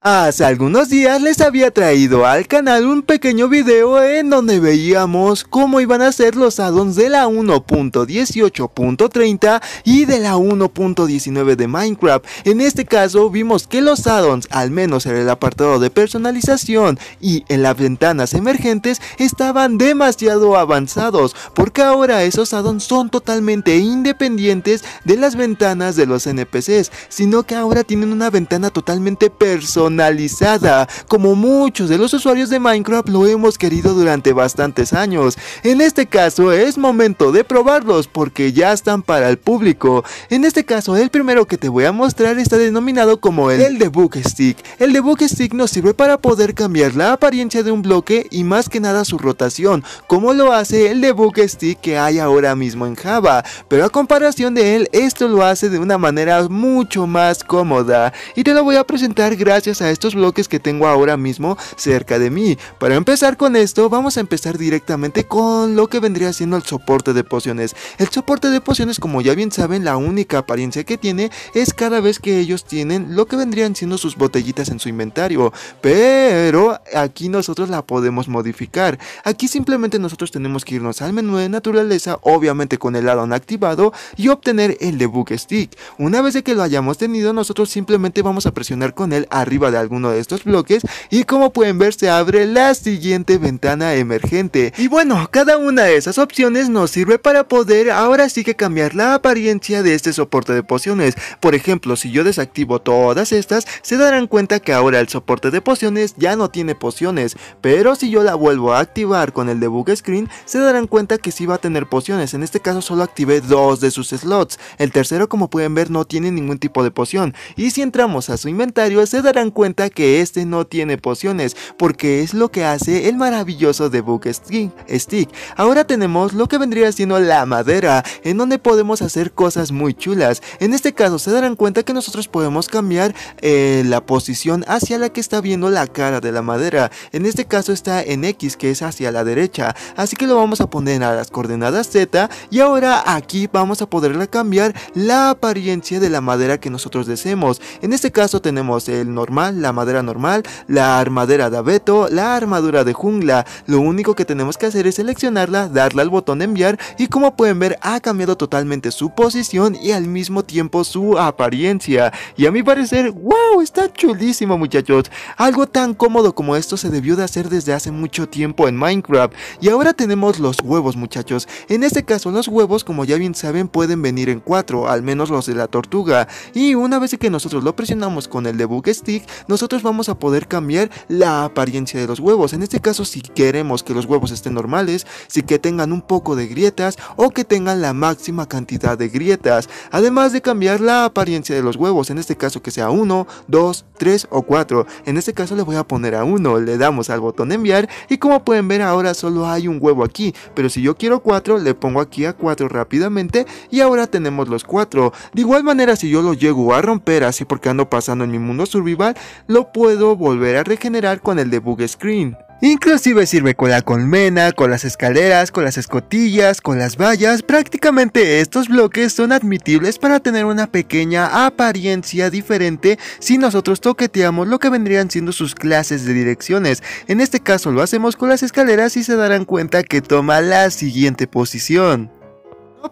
Hace algunos días les había traído al canal un pequeño video en donde veíamos cómo iban a ser los addons de la 1.18.30 y de la 1.19 de Minecraft. En este caso vimos que los addons, al menos en el apartado de personalización y en las ventanas emergentes, estaban demasiado avanzados porque ahora esos addons son totalmente independientes de las ventanas de los NPCs, sino que ahora tienen una ventana totalmente personalizada personalizada, como muchos de los usuarios de Minecraft lo hemos querido durante bastantes años. En este caso es momento de probarlos porque ya están para el público. En este caso el primero que te voy a mostrar está denominado como el, el debug stick. El debug stick nos sirve para poder cambiar la apariencia de un bloque y más que nada su rotación, como lo hace el debug stick que hay ahora mismo en Java, pero a comparación de él esto lo hace de una manera mucho más cómoda y te lo voy a presentar gracias a estos bloques que tengo ahora mismo cerca de mí. Para empezar con esto, vamos a empezar directamente con lo que vendría siendo el soporte de pociones. El soporte de pociones, como ya bien saben, la única apariencia que tiene es cada vez que ellos tienen lo que vendrían siendo sus botellitas en su inventario. Pero aquí nosotros la podemos modificar. Aquí simplemente nosotros tenemos que irnos al menú de naturaleza, obviamente con el addon activado, y obtener el debug Stick. Una vez que lo hayamos tenido, nosotros simplemente vamos a presionar con él arriba de alguno de estos bloques y como pueden ver se abre la siguiente ventana emergente. Y bueno, cada una de esas opciones nos sirve para poder ahora sí que cambiar la apariencia de este soporte de pociones. Por ejemplo, si yo desactivo todas estas, se darán cuenta que ahora el soporte de pociones ya no tiene pociones, pero si yo la vuelvo a activar con el debug screen, se darán cuenta que sí va a tener pociones, en este caso solo activé dos de sus slots, el tercero como pueden ver no tiene ningún tipo de poción, y si entramos a su inventario se darán cuenta cuenta que este no tiene pociones, porque es lo que hace el maravilloso debug stick. Ahora tenemos lo que vendría siendo la madera, en donde podemos hacer cosas muy chulas. En este caso se darán cuenta que nosotros podemos cambiar eh, la posición hacia la que está viendo la cara de la madera. En este caso está en X, que es hacia la derecha. Así que lo vamos a poner a las coordenadas Z y ahora aquí vamos a poderle cambiar la apariencia de la madera que nosotros deseemos. En este caso tenemos el normal la madera normal, la armadera de abeto, la armadura de jungla. Lo único que tenemos que hacer es seleccionarla, darle al botón de enviar y como pueden ver ha cambiado totalmente su posición y al mismo tiempo su apariencia. Y a mi parecer, wow, está chulísimo muchachos. Algo tan cómodo como esto se debió de hacer desde hace mucho tiempo en Minecraft. Y ahora tenemos los huevos muchachos. En este caso los huevos como ya bien saben pueden venir en cuatro, al menos los de la tortuga. Y una vez que nosotros lo presionamos con el debug stick, nosotros vamos a poder cambiar la apariencia de los huevos. En este caso, si queremos que los huevos estén normales, si que tengan un poco de grietas o que tengan la máxima cantidad de grietas, además de cambiar la apariencia de los huevos, en este caso que sea 1, 2, 3 o 4. En este caso le voy a poner a 1, le damos al botón enviar y como pueden ver ahora solo hay un huevo aquí, pero si yo quiero 4 le pongo aquí a 4 rápidamente y ahora tenemos los 4. De igual manera si yo lo llego a romper así porque ando pasando en mi mundo survival, lo puedo volver a regenerar con el debug screen. Inclusive sirve con la colmena, con las escaleras, con las escotillas, con las vallas, prácticamente estos bloques son admitibles para tener una pequeña apariencia diferente si nosotros toqueteamos lo que vendrían siendo sus clases de direcciones. En este caso lo hacemos con las escaleras y se darán cuenta que toma la siguiente posición.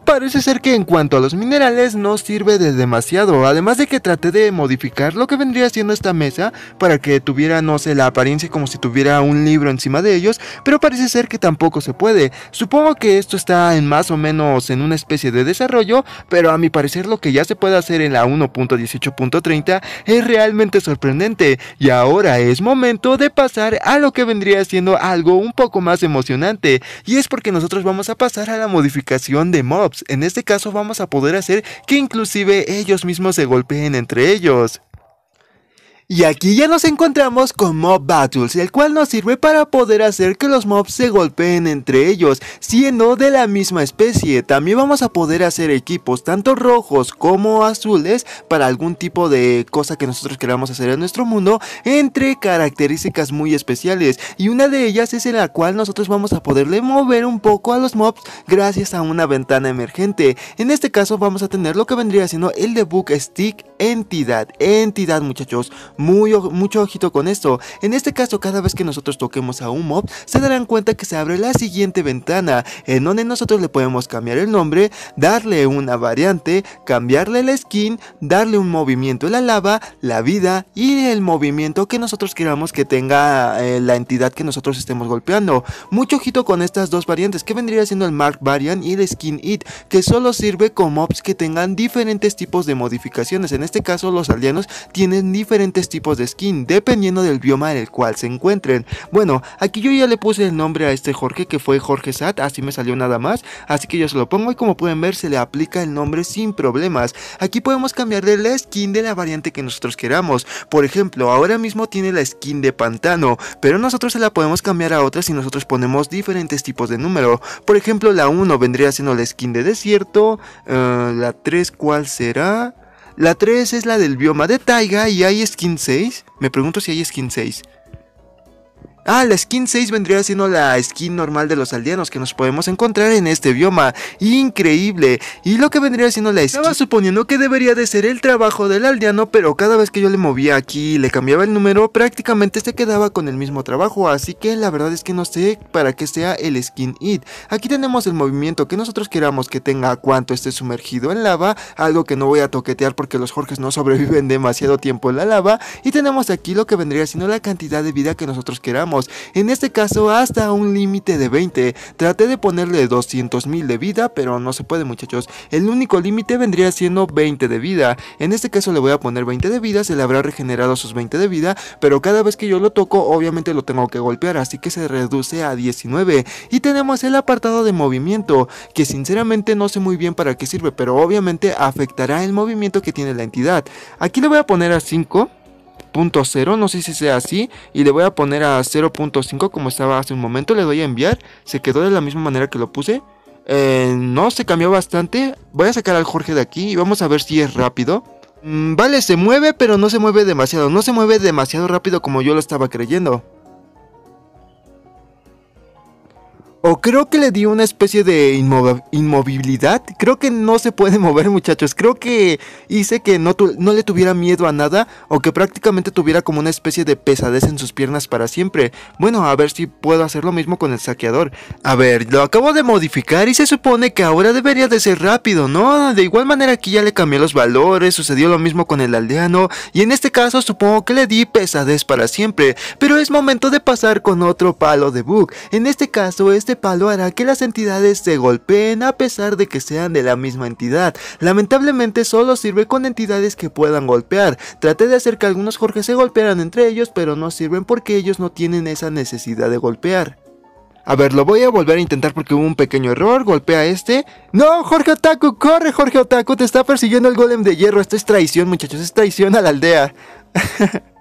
Parece ser que en cuanto a los minerales no sirve de demasiado, además de que traté de modificar lo que vendría siendo esta mesa para que tuviera, no sé, la apariencia como si tuviera un libro encima de ellos, pero parece ser que tampoco se puede. Supongo que esto está en más o menos en una especie de desarrollo, pero a mi parecer lo que ya se puede hacer en la 1.18.30 es realmente sorprendente y ahora es momento de pasar a lo que vendría siendo algo un poco más emocionante y es porque nosotros vamos a pasar a la modificación de en este caso vamos a poder hacer que inclusive ellos mismos se golpeen entre ellos. Y aquí ya nos encontramos con Mob Battles, el cual nos sirve para poder hacer que los mobs se golpeen entre ellos, siendo de la misma especie. También vamos a poder hacer equipos, tanto rojos como azules, para algún tipo de cosa que nosotros queramos hacer en nuestro mundo, entre características muy especiales. Y una de ellas es en la cual nosotros vamos a poderle mover un poco a los mobs gracias a una ventana emergente. En este caso vamos a tener lo que vendría siendo el debug stick entidad, entidad muchachos mucho ojito con esto. En este caso, cada vez que nosotros toquemos a un mob, se darán cuenta que se abre la siguiente ventana, en donde nosotros le podemos cambiar el nombre, darle una variante, cambiarle la skin, darle un movimiento en la lava, la vida y el movimiento que nosotros queramos que tenga eh, la entidad que nosotros estemos golpeando. Mucho ojito con estas dos variantes, que vendría siendo el Mark Variant y el Skin It, que solo sirve con mobs que tengan diferentes tipos de modificaciones. En este caso, los aldeanos tienen diferentes tipos de skin dependiendo del bioma en el cual se encuentren. Bueno, aquí yo ya le puse el nombre a este Jorge que fue Jorge Sat, así me salió nada más, así que yo se lo pongo y como pueden ver se le aplica el nombre sin problemas. Aquí podemos cambiarle la skin de la variante que nosotros queramos, por ejemplo, ahora mismo tiene la skin de pantano, pero nosotros se la podemos cambiar a otra si nosotros ponemos diferentes tipos de número, por ejemplo la 1 vendría siendo la skin de desierto, eh, la 3 cuál será... La 3 es la del bioma de taiga y hay skin 6. Me pregunto si hay skin 6. Ah, la skin 6 vendría siendo la skin normal de los aldeanos que nos podemos encontrar en este bioma. Increíble. Y lo que vendría siendo la skin... Estaba suponiendo que debería de ser el trabajo del aldeano, pero cada vez que yo le movía aquí y le cambiaba el número, prácticamente se quedaba con el mismo trabajo. Así que la verdad es que no sé para qué sea el skin it. Aquí tenemos el movimiento que nosotros queramos que tenga cuanto esté sumergido en lava, algo que no voy a toquetear porque los Jorges no sobreviven demasiado tiempo en la lava. Y tenemos aquí lo que vendría siendo la cantidad de vida que nosotros queramos en este caso hasta un límite de 20. Traté de ponerle 200.000 de vida, pero no se puede muchachos. El único límite vendría siendo 20 de vida. En este caso le voy a poner 20 de vida, se le habrá regenerado sus 20 de vida, pero cada vez que yo lo toco obviamente lo tengo que golpear, así que se reduce a 19. Y tenemos el apartado de movimiento, que sinceramente no sé muy bien para qué sirve, pero obviamente afectará el movimiento que tiene la entidad. Aquí le voy a poner a 5 cero no sé si sea así, y le voy a poner a 0.5 como estaba hace un momento, le doy a enviar, se quedó de la misma manera que lo puse, eh, no, se cambió bastante, voy a sacar al Jorge de aquí y vamos a ver si es rápido. Mm, vale, se mueve, pero no se mueve demasiado, no se mueve demasiado rápido como yo lo estaba creyendo. o creo que le di una especie de inmovilidad. Creo que no se puede mover, muchachos. Creo que hice que no, no le tuviera miedo a nada o que prácticamente tuviera como una especie de pesadez en sus piernas para siempre. Bueno, a ver si puedo hacer lo mismo con el saqueador. A ver, lo acabo de modificar y se supone que ahora debería de ser rápido, ¿no? De igual manera aquí ya le cambié los valores, sucedió lo mismo con el aldeano y en este caso supongo que le di pesadez para siempre. Pero es momento de pasar con otro palo de bug. En este caso, este palo hará que las entidades se golpeen a pesar de que sean de la misma entidad. Lamentablemente solo sirve con entidades que puedan golpear. Traté de hacer que algunos Jorge se golpearan entre ellos, pero no sirven porque ellos no tienen esa necesidad de golpear. A ver, lo voy a volver a intentar porque hubo un pequeño error. Golpea este. ¡No! ¡Jorge Otaku! ¡Corre, Jorge Otaku! Te está persiguiendo el golem de hierro. Esta es traición, muchachos. Es traición a la aldea.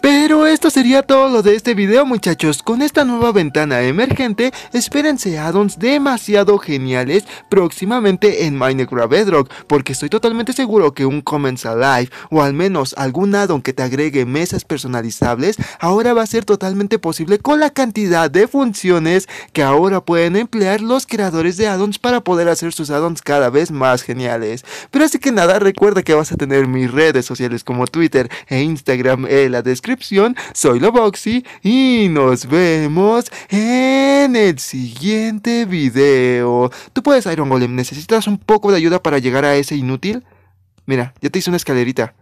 Pero esto sería todo lo de este video muchachos, con esta nueva ventana emergente, espérense addons demasiado geniales próximamente en Minecraft Bedrock, porque estoy totalmente seguro que un Comments Alive, o al menos algún addon que te agregue mesas personalizables, ahora va a ser totalmente posible con la cantidad de funciones que ahora pueden emplear los creadores de addons para poder hacer sus addons cada vez más geniales. Pero así que nada, recuerda que vas a tener mis redes sociales como Twitter e Instagram, el descripción. Soy Loboxy y nos vemos en el siguiente video. Tú puedes, Iron Golem, ¿necesitas un poco de ayuda para llegar a ese inútil? Mira, ya te hice una escalerita.